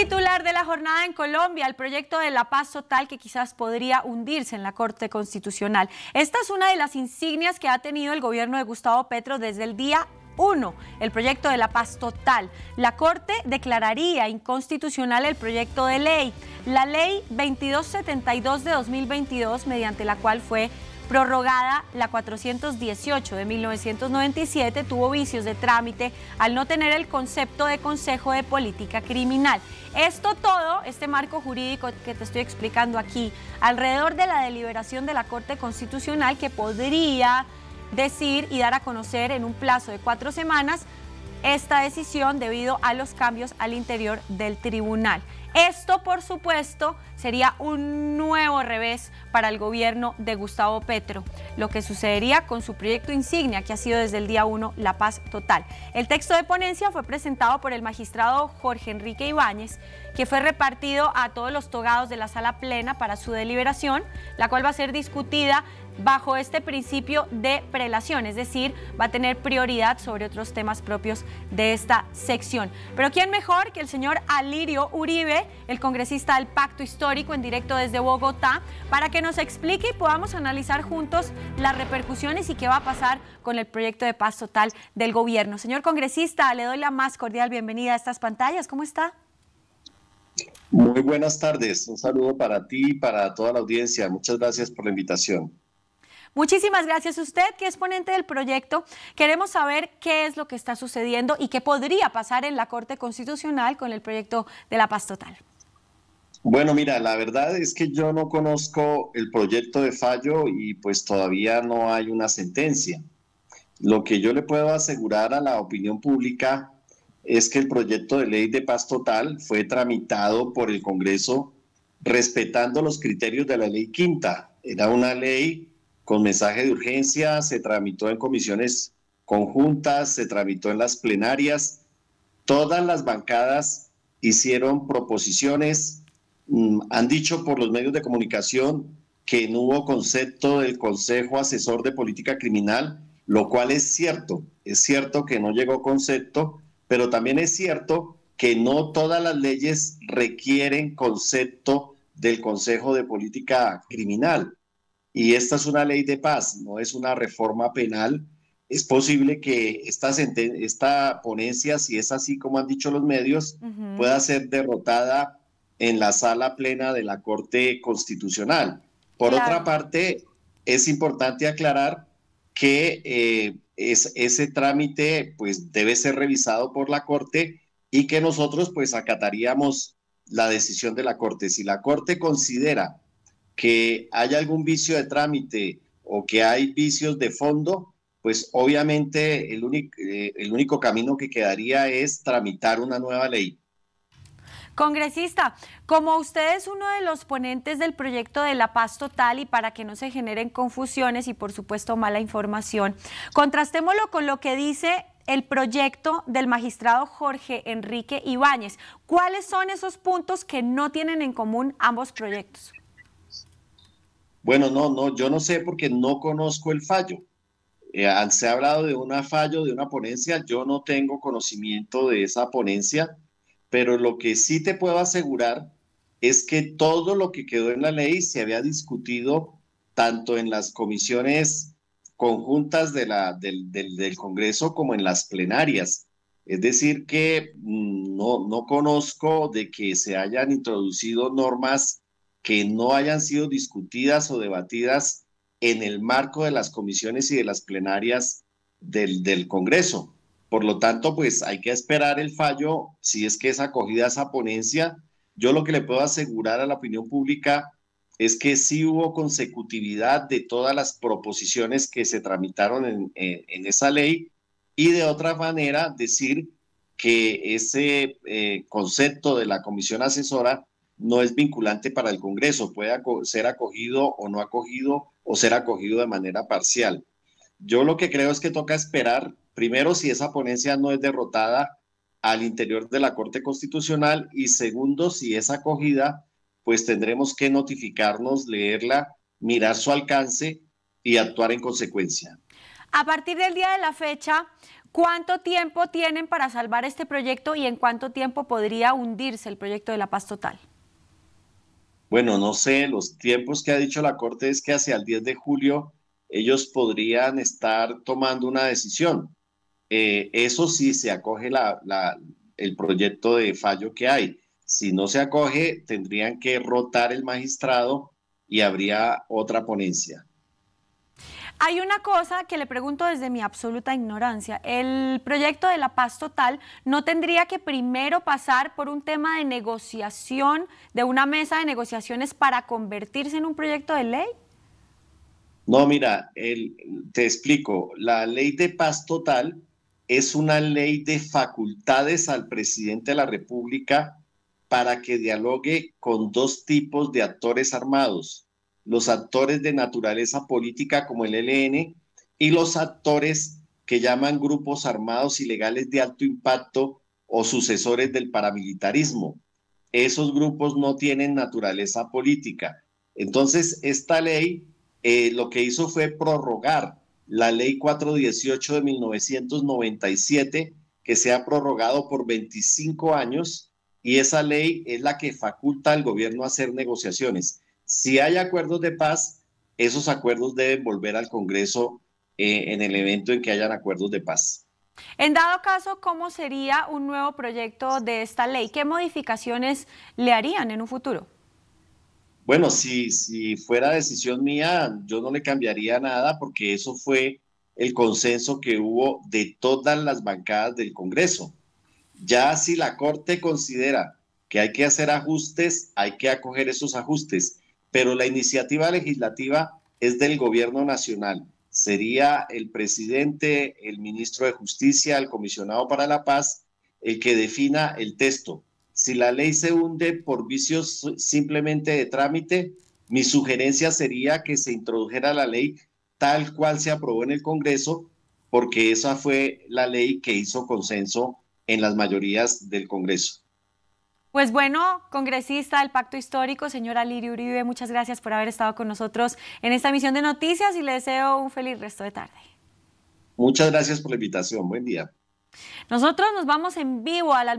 Titular de la jornada en Colombia, el proyecto de la paz total que quizás podría hundirse en la Corte Constitucional. Esta es una de las insignias que ha tenido el gobierno de Gustavo Petro desde el día 1, el proyecto de la paz total. La Corte declararía inconstitucional el proyecto de ley, la ley 2272 de 2022, mediante la cual fue prorrogada la 418 de 1997 tuvo vicios de trámite al no tener el concepto de Consejo de Política Criminal. Esto todo, este marco jurídico que te estoy explicando aquí, alrededor de la deliberación de la Corte Constitucional que podría decir y dar a conocer en un plazo de cuatro semanas esta decisión debido a los cambios al interior del tribunal. Esto, por supuesto, sería un nuevo revés para el gobierno de Gustavo Petro, lo que sucedería con su proyecto insignia, que ha sido desde el día 1 La Paz Total. El texto de ponencia fue presentado por el magistrado Jorge Enrique Ibáñez, que fue repartido a todos los togados de la sala plena para su deliberación, la cual va a ser discutida bajo este principio de prelación, es decir, va a tener prioridad sobre otros temas propios de esta sección. Pero ¿quién mejor que el señor Alirio Uribe, el congresista del Pacto Histórico en directo desde Bogotá, para que nos explique y podamos analizar juntos las repercusiones y qué va a pasar con el proyecto de paz total del gobierno? Señor congresista, le doy la más cordial bienvenida a estas pantallas. ¿Cómo está? Muy buenas tardes, un saludo para ti y para toda la audiencia. Muchas gracias por la invitación. Muchísimas gracias. Usted, que es ponente del proyecto, queremos saber qué es lo que está sucediendo y qué podría pasar en la Corte Constitucional con el proyecto de la paz total. Bueno, mira, la verdad es que yo no conozco el proyecto de fallo y pues todavía no hay una sentencia. Lo que yo le puedo asegurar a la opinión pública es que el proyecto de ley de paz total fue tramitado por el Congreso respetando los criterios de la ley quinta. Era una ley con mensaje de urgencia, se tramitó en comisiones conjuntas, se tramitó en las plenarias. Todas las bancadas hicieron proposiciones, mm, han dicho por los medios de comunicación que no hubo concepto del Consejo Asesor de Política Criminal, lo cual es cierto, es cierto que no llegó concepto, pero también es cierto que no todas las leyes requieren concepto del Consejo de Política Criminal y esta es una ley de paz, no es una reforma penal, es posible que esta, esta ponencia, si es así como han dicho los medios, pueda ser derrotada en la sala plena de la Corte Constitucional. Por otra parte, es importante aclarar que eh, ese trámite pues, debe ser revisado por la Corte y que nosotros pues acataríamos la decisión de la Corte. Si la Corte considera que haya algún vicio de trámite o que hay vicios de fondo, pues obviamente el eh, el único camino que quedaría es tramitar una nueva ley. Congresista, como usted es uno de los ponentes del proyecto de la paz total y para que no se generen confusiones y por supuesto mala información, contrastémoslo con lo que dice el proyecto del magistrado Jorge Enrique Ibáñez. ¿Cuáles son esos puntos que no tienen en común ambos proyectos? Bueno, no, no, yo no sé porque no conozco el fallo. Eh, se ha hablado de un fallo, de una ponencia, yo no tengo conocimiento de esa ponencia, pero lo que sí te puedo asegurar es que todo lo que quedó en la ley se había discutido tanto en las comisiones conjuntas de la, del, del, Congreso como en las plenarias. Es decir, que mm, no, no conozco de que se hayan introducido normas que no hayan sido discutidas o debatidas en el marco de las comisiones y de las plenarias del, Congreso. Por lo tanto, pues hay que esperar el fallo si es que es acogida esa ponencia. Yo lo que le puedo asegurar a la opinión pública es que sí hubo consecutividad de todas las proposiciones que se tramitaron en, esa ley y de otra manera decir que ese eh, concepto de la comisión asesora no es vinculante para el Congreso, puede ser acogido o no acogido o ser acogido de manera parcial. Yo lo que creo es que toca esperar, primero, si esa ponencia no es derrotada al interior de la Corte Constitucional y segundo, si es acogida, pues tendremos que notificarnos, leerla, mirar su alcance y actuar en consecuencia. A partir del día de la fecha, ¿Cuánto tiempo tienen para salvar este proyecto y en cuánto tiempo podría hundirse el proyecto de la paz total? bueno, no sé, los tiempos que ha dicho la Corte es que hacia el 10 de julio ellos podrían estar tomando una decisión. Eh, eso sí se acoge el proyecto de fallo que hay. Si no se acoge, tendrían que rotar el magistrado y habría otra ponencia. Hay una cosa que le pregunto desde mi absoluta ignorancia. El proyecto de la paz total no tendría que primero pasar por un tema de negociación, de una mesa de negociaciones para convertirse en un proyecto de ley. No, mira, te explico. La ley de paz total es una ley de facultades al presidente de la República para que dialogue con dos tipos de actores armados, los actores de naturaleza política como el ELN y los actores que llaman grupos armados ilegales de alto impacto o sucesores del paramilitarismo. Esos grupos no tienen naturaleza política. Entonces, esta ley eh, lo que hizo fue prorrogar la ley 418 de 1997, que se ha prorrogado por 25 años, y esa ley es la que faculta al gobierno a hacer negociaciones. Si hay acuerdos de paz, esos acuerdos deben volver al Congreso eh, en el evento en que hayan acuerdos de paz. En dado caso, ¿cómo sería un nuevo proyecto de esta ley? ¿Qué modificaciones le harían en un futuro? Bueno, si, si fuera decisión mía, yo no le cambiaría nada porque eso fue el consenso que hubo de todas las bancadas del Congreso. Ya si la Corte considera que hay que hacer ajustes, hay que acoger esos ajustes pero la iniciativa legislativa es del gobierno nacional. Sería el presidente, el ministro de Justicia, el comisionado para la paz, el que defina el texto. Si la ley se hunde por vicios simplemente de trámite, mi sugerencia sería que se introdujera la ley tal cual se aprobó en el Congreso, porque esa fue la ley que hizo consenso en las mayorías del Congreso. Pues bueno, congresista del Pacto Histórico, señora Liri Uribe, muchas gracias por haber estado con nosotros en esta emisión de noticias y le deseo un feliz resto de tarde. Muchas gracias por la invitación. Buen día. Nosotros nos vamos en vivo al